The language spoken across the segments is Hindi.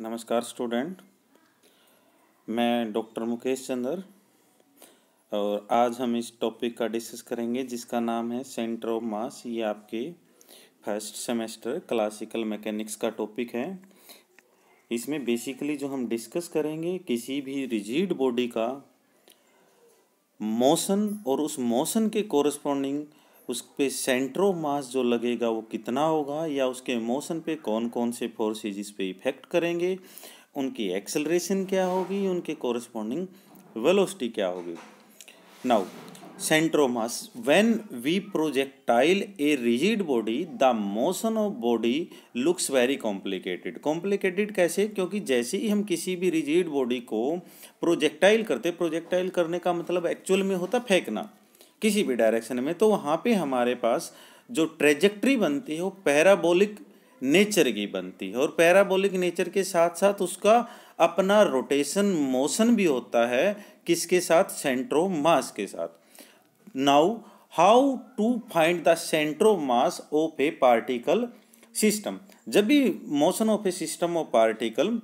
नमस्कार स्टूडेंट मैं डॉक्टर मुकेश चंद्र और आज हम इस टॉपिक का डिस्कस करेंगे जिसका नाम है सेंटर ऑफ मास ये आपके फर्स्ट सेमेस्टर क्लासिकल मैकेनिक्स का टॉपिक है इसमें बेसिकली जो हम डिस्कस करेंगे किसी भी रिजिड बॉडी का मोशन और उस मोशन के कोरस्पॉन्डिंग उस पर सेंट्रो मास जो लगेगा वो कितना होगा या उसके मोशन पे कौन कौन से फोर्सेज इस पर इफेक्ट करेंगे उनकी एक्सेलरेशन क्या होगी उनके कॉरस्पॉन्डिंग वेलोसिटी क्या होगी now centre of mass when we projectile a rigid body the motion of body looks very complicated complicated कैसे क्योंकि जैसे ही हम किसी भी रिजिड बॉडी को प्रोजेक्टाइल करते प्रोजेक्टाइल करने का मतलब एक्चुअल में होता फेंकना किसी भी डायरेक्शन में तो वहाँ पे हमारे पास जो ट्रेजेक्ट्री बनती है वो पैराबोलिक नेचर की बनती है और पैराबोलिक नेचर के साथ साथ उसका अपना रोटेशन मोशन भी होता है किसके साथ सेंट्रो मास के साथ now how to find the centre of mass of a particle system जब भी motion of a system of particle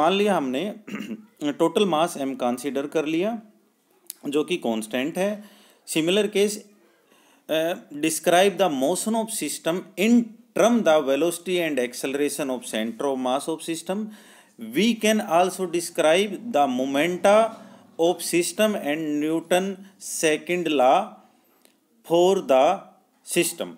मान लिया हमने टोटल मास एम कंसीडर कर लिया जो कि कांस्टेंट है similar case uh, describe the motion of system in term the velocity and acceleration of center of mass of system we can also describe the momenta of system and newton second law for the system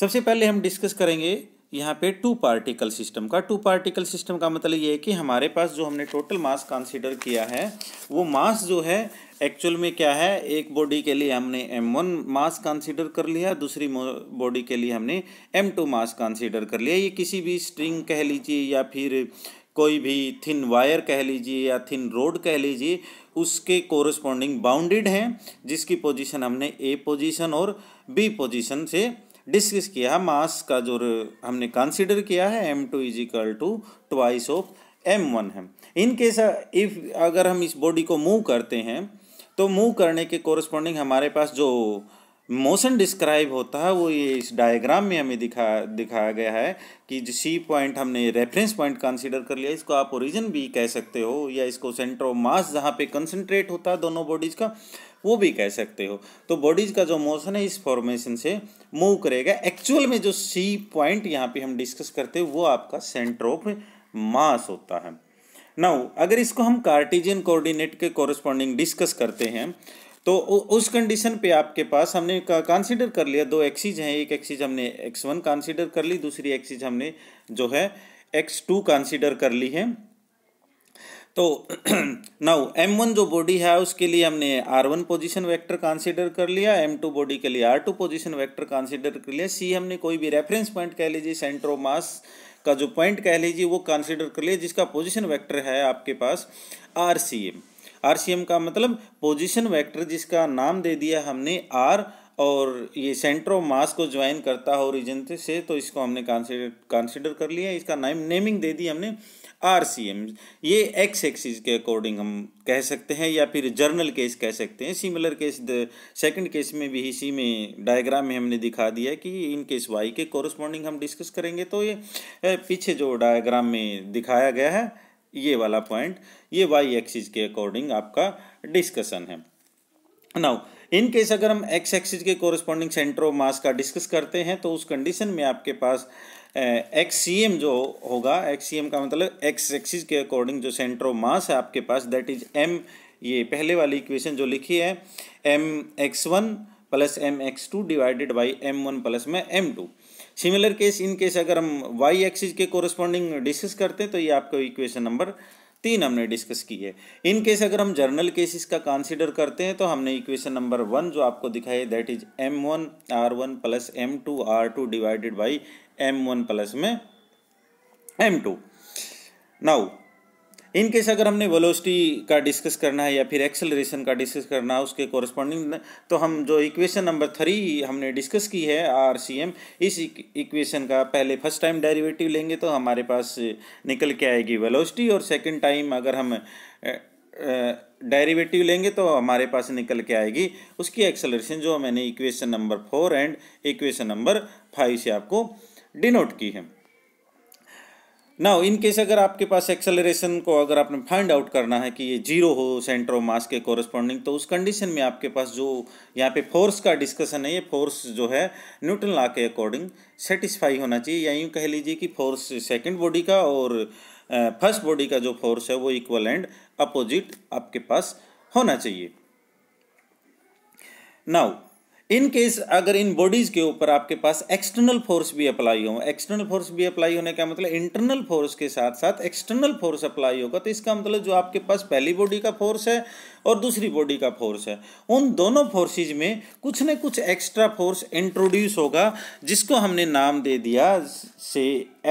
सबसे पहले हम डिस्कस करेंगे यहाँ पे टू पार्टिकल सिस्टम का टू पार्टिकल सिस्टम का मतलब ये है कि हमारे पास जो हमने टोटल मास कंसीडर किया है वो मास जो है एक्चुअल में क्या है एक बॉडी के लिए हमने एम वन मास कंसीडर कर लिया दूसरी बॉडी के लिए हमने एम टू मास कंसीडर कर लिया ये किसी भी स्ट्रिंग कह लीजिए या फिर कोई भी थिन वायर कह लीजिए या थिन रोड कह लीजिए उसके कोरस्पॉन्डिंग बाउंडेड हैं जिसकी पोजिशन हमने ए पोजिशन और बी पोजिशन से डिस्कस किया मास का जो हमने कंसिडर किया है M two is equal to twice of M one है इन केस इफ अगर हम इस बॉडी को मूव करते हैं तो मूव करने के कोरस्पॉन्डिंग हमारे पास जो मोशन डिस्क्राइब होता है वो ये इस डायग्राम में हमें दिखा दिखाया गया है कि जो सी पॉइंट हमने रेफरेंस पॉइंट कंसीडर कर लिया इसको आप ओरिजिन भी कह सकते हो या इसको सेंटर ऑफ मास जहाँ पे कंसंट्रेट होता है दोनों बॉडीज़ का वो भी कह सकते हो तो बॉडीज़ का जो मोशन है इस फॉर्मेशन से मूव करेगा एक्चुअल में जो सी पॉइंट यहाँ पे हम डिस्कस करते हैं वो आपका सेंटर ऑफ मास होता है नाउ अगर इसको हम कार्टिजियन कोऑर्डिनेट के कॉरस्पॉन्डिंग डिस्कस करते हैं तो उस कंडीशन पे आपके पास हमने कंसीडर कर लिया दो एक्सीज हैं एक एक्सीज हमने एक्स वन कंसीडर कर ली दूसरी एक्सीज हमने जो है एक्स टू कंसीडर कर ली है तो नाउ एम वन जो बॉडी है उसके लिए हमने R one position vector consider कर लिया एम टू बॉडी के लिए R two position vector consider कर लिया सी हमने कोई भी रेफरेंस पॉइंट कह लीजिए सेंट्रो मास का जो पॉइंट कह लीजिए वो कंसिडर कर लिया जिसका पोजिशन वैक्टर है आपके पास R C M R C M का मतलब पोजिशन वैक्टर जिसका नाम दे दिया हमने आर और ये सेंट्रो मास को ज्वाइन करता है रिजन से तो इसको हमने कंसिडर कंसिडर कर लिया इसका नाम नेमिंग दे दी हमने आर सी एम ये एक्स एक्सिस के अकॉर्डिंग हम कह सकते हैं या फिर जर्नल केस कह सकते हैं सिमिलर केस सेकंड केस में भी इसी में डायग्राम में हमने दिखा दिया कि इन केस वाई के कॉरस्पॉन्डिंग हम डिस्कस करेंगे तो ये पीछे जो डायग्राम में दिखाया गया है ये वाला पॉइंट ये वाई एक्सिस के अकॉर्डिंग आपका डिस्कसन है नाउ इन केस अगर हम एक्स एक्सिस के कोरिस्पॉन्डिंग सेंटर ऑफ मास का डिस्कस करते हैं तो उस कंडीशन में आपके पास एक्स सी एम जो होगा एक्स सी एम का मतलब एक्स एक्सिस के अकॉर्डिंग जो सेंटर ऑफ मास है आपके पास दैट इज एम ये पहले वाली इक्वेशन जो लिखी है M X one plus M X two divided by M one plus में M two similar case in case अगर हम वाई एक्सिस के कोरिस्पॉन्डिंग डिस्कस करते हैं तो ये आपको इक्वेशन नंबर तीन हमने डिस्कस की है इन केस अगर हम जर्नल केसेस का कंसीडर करते हैं तो हमने इक्वेशन नंबर वन जो आपको दिखाई that is M one R one plus M two R two divided by M one plus में M two now in case अगर हमने वेलोसिटी का डिस्कस करना है या फिर एक्सेलरेशन का डिस्कस करना है उसके कॉरस्पॉन्डिंग तो हम जो इक्वेशन नंबर थ्री हमने डिस्कस की है आर सी एम इस इक्वेशन का पहले फर्स्ट टाइम डेरिवेटिव लेंगे तो हमारे पास निकल के आएगी वेलोसिटी और सेकेंड टाइम अगर हम डेरिवेटिव लेंगे तो हमारे पास निकल के आएगी उसकी एक्सेलरेशन जो मैंने equation number four and equation number five से आपको डिनोट की है नाउ इन केस अगर आपके पास एक्सेलरेशन को अगर आपने फाइंड आउट करना है कि ये जीरो हो सेंटर ऑफ मास के कोरस्पॉन्डिंग तो उस कंडीशन में आपके पास जो यहाँ पे फोर्स का डिस्कशन है ये फोर्स जो है न्यूटन लॉ के अकॉर्डिंग सेटिस्फाई होना चाहिए या यूँ कह लीजिए कि फोर्स सेकेंड बॉडी का और फर्स्ट बॉडी का जो फोर्स है वो इक्वल एंड अपोजिट आपके पास होना चाहिए नाउ इन केस अगर इन बॉडीज के ऊपर आपके पास एक्सटर्नल फोर्स भी अप्लाई हो एक्सटर्नल फोर्स भी अप्लाई होने का मतलब इंटरनल फोर्स के साथ साथ एक्सटर्नल फोर्स अप्लाई होगा तो इसका मतलब जो आपके पास पहली बॉडी का फोर्स है और दूसरी बॉडी का फोर्स है उन दोनों फोर्सेज में कुछ न कुछ एक्स्ट्रा फोर्स इंट्रोड्यूस होगा जिसको हमने नाम दे दिया से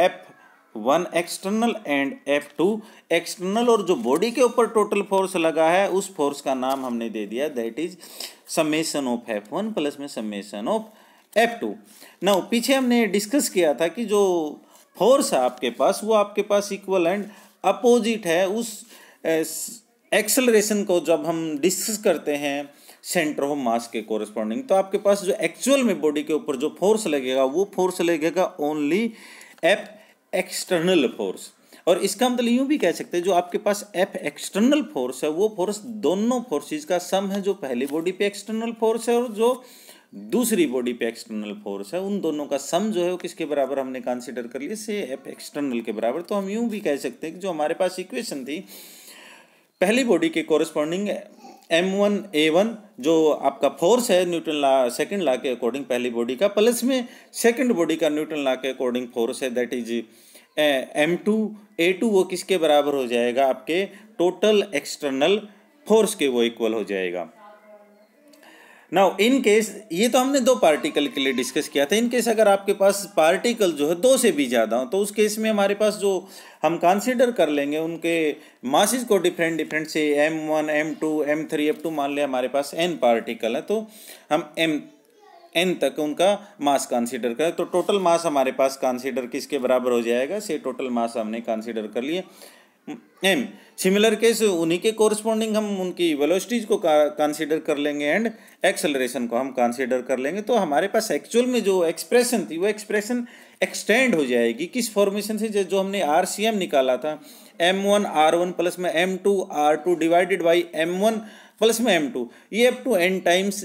F one external and F two external और जो बॉडी के ऊपर टोटल फोर्स लगा है उस फोर्स का नाम हमने दे दिया that is summation of F one plus में समेसन ऑफ एफ टू ना पीछे हमने डिस्कस किया था कि जो फोर्स है आपके पास वो आपके पास इक्वल एंड अपोजिट है उस एक्सलरेशन को जब हम डिस्कस करते हैं सेंटर ऑफ मास के कोरस्पॉन्डिंग तो आपके पास जो एक्चुअल में बॉडी के ऊपर जो फोर्स लगेगा वो फोर्स लगेगा ओनली एफ एक्सटर्नल फोर्स और इसका मतलब यूं भी कह सकते हैं जो आपके पास एफ एक्सटर्नल फोर्स है वो फोर्स दोनों फोर्सेज का सम है जो पहली बॉडी पे एक्सटर्नल फोर्स है और जो दूसरी बॉडी पे एक्सटर्नल फोर्स है उन दोनों का सम जो है वो किसके बराबर हमने कंसिडर कर लिया से एफ एक्सटर्नल के बराबर तो हम यूं भी कह सकते हैं कि जो हमारे पास इक्वेशन थी पहली बॉडी के corresponding M one A one जो आपका फोर्स है न्यूटन ला सेकेंड ला के अकॉर्डिंग पहली बॉडी का प्लस में सेकेंड बॉडी का न्यूटन ला के अकॉर्डिंग फोर्स है that is M two A two वो किसके बराबर हो जाएगा आपके टोटल एक्सटर्नल फोर्स के वो इक्वल हो जाएगा नाउ इन केस ये तो हमने दो पार्टिकल के लिए डिस्कस किया था इन केस अगर आपके पास पार्टिकल जो है दो से भी ज़्यादा हो तो उस केस में हमारे पास जो हम कंसीडर कर लेंगे उनके मासिस को डिफरेंट डिफरेंट से M one M two M three F two मान लिया हमारे पास एन पार्टिकल है तो हम एम एन तक उनका मास कंसीडर करें तो टोटल मास हमारे पास कंसीडर किसके बराबर हो जाएगा से टोटल मास हमने कंसीडर कर लिए एम सिमिलर केस उन्हीं के कोरस्पॉन्डिंग हम उनकी वेलोसिटीज को कंसिडर कर लेंगे एंड एक्सेलरेशन को हम कंसिडर कर लेंगे तो हमारे पास एक्चुअल में जो एक्सप्रेशन थी वो एक्सप्रेशन एक्सटेंड हो जाएगी किस फॉर्मेशन से जो हमने आर सी एम निकाला था M one R one plus में M two R two divided by M one plus में एम टू ये एफ टू एन टाइम्स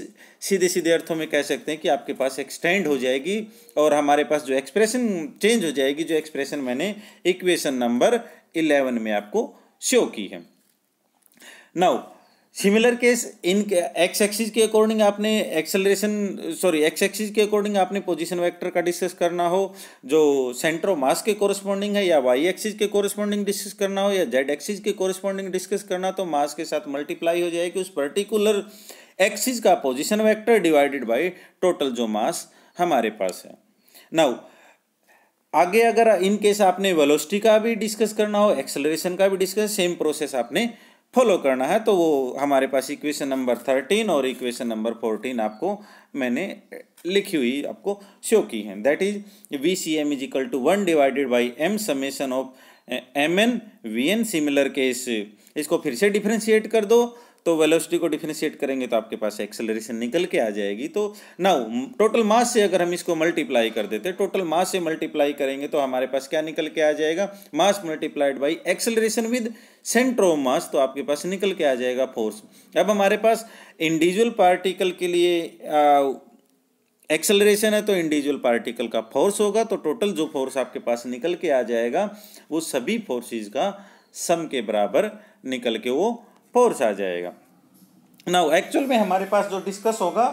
सीधे सीधे अर्थों में कह सकते हैं कि आपके पास एक्सटेंड हो जाएगी और हमारे पास जो एक्सप्रेशन चेंज हो जाएगी जो एक्सप्रेशन मैंने इक्वेशन नंबर इलेवन में आपको शो की है now similar case in X axis के अकॉर्डिंग आपने एक्सेलरेशन सॉरी एक्स एक्सिस के अकॉर्डिंग आपने पोजीशन वेक्टर का डिस्कस करना हो जो सेंटर ऑफ मास के कोरस्पॉन्डिंग है या वाई एक्सिस के कोरस्पॉन्डिंग डिस्कस करना हो या जेड एक्सिस के कोरस्पॉन्डिंग डिस्कस करना तो मास के साथ मल्टीप्लाई हो जाएगी उस पर्टिकुलर एक्सिस का position vector divided by total जो मास हमारे पास है नाउ आगे अगर इनकेस आपने वेलोसिटी का भी डिस्कस करना हो एक्सेलरेशन का भी डिस्कस सेम प्रोसेस आपने फॉलो करना है तो वो हमारे पास इक्वेशन नंबर थर्टीन और इक्वेशन नंबर फोर्टीन आपको मैंने लिखी हुई आपको शो की है that is V C M is equal to one divided by M summation of M N V N similar case इसको फिर से डिफ्रेंशिएट कर दो तो वेलोसिटी को डिफ्रेंशिएट करेंगे तो आपके पास एक्सेलरेशन निकल के आ जाएगी तो नाउ टोटल मास से अगर हम इसको मल्टीप्लाई कर देते टोटल मास से मल्टीप्लाई करेंगे तो हमारे पास क्या निकल के आ जाएगा mass multiplied by acceleration with centre of mass तो आपके पास निकल के आ जाएगा फोर्स अब हमारे पास इंडिविजुअल पार्टिकल के लिए आ, एक्सेलरेशन है तो इंडिविजुअल पार्टिकल का फोर्स होगा तो टोटल जो फोर्स आपके पास निकल के आ जाएगा वो सभी फोर्सेज का सम के बराबर निकल के वो फोर्स आ जाएगा नाउ एक्चुअल में हमारे पास जो डिस्कस होगा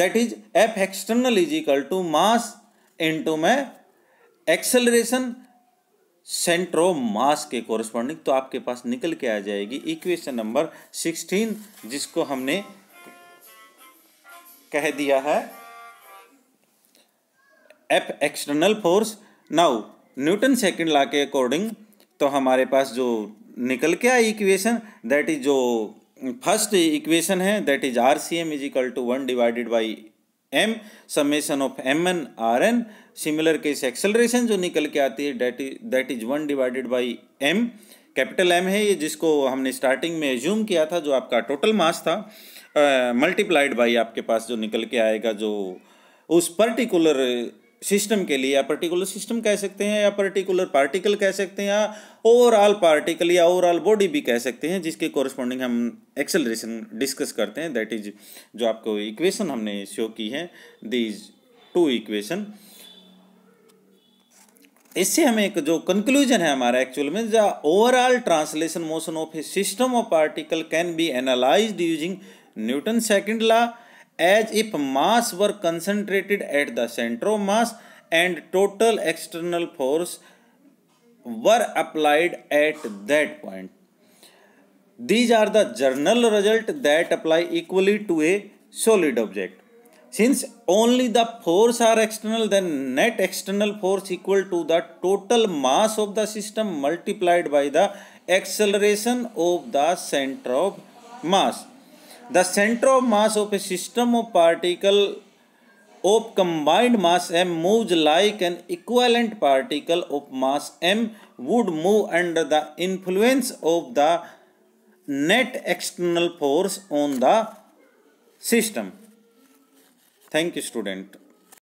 that is F external is equal to mass into में एक्सेलरेशन सेंट्रो मास के कोरस्पॉन्डिंग तो आपके पास निकल के आ जाएगी इक्वेशन नंबर सिक्सटीन जिसको हमने कह दिया है F external force now Newton second law के अकॉर्डिंग तो हमारे पास जो निकल के आई इक्वेशन दैट इज जो फर्स्ट इक्वेशन है that is R C M is equal to one divided by M summation of M N R N similar case acceleration जो निकल के आती है that is that is one divided by M capital M है ये जिसको हमने स्टार्टिंग में एज्यूम किया था जो आपका टोटल मास था मल्टीप्लाइड uh, बाई आपके पास जो निकल के आएगा जो उस पर्टिकुलर सिस्टम के लिए या पर्टिकुलर सिस्टम कह सकते हैं या पर्टिकुलर पार्टिकल कह सकते हैं या ओवरऑल पार्टिकल या ओवरऑल बॉडी भी कह सकते हैं जिसके कॉरस्पॉन्डिंग हम एक्सेलरेशन डिस्कस करते हैं दैट इज जो आपको इक्वेशन हमने शो की है दीज टू इक्वेशन इससे हमें एक जो कंक्लूजन है हमारा एक्चुअल में जो overall translation motion of a system of particle can be analyse using Newton second law as if mass were concentrated at the center of mass and total external force were applied at that point. These are the general result that apply equally to a solid object. Since only the force are external, then net external force equal to the total mass of the system multiplied by the acceleration of the center of mass. the center of mass of a system of particle of combined mass m moves like an equivalent particle of mass m would move under the influence of the net external force on the system thank you student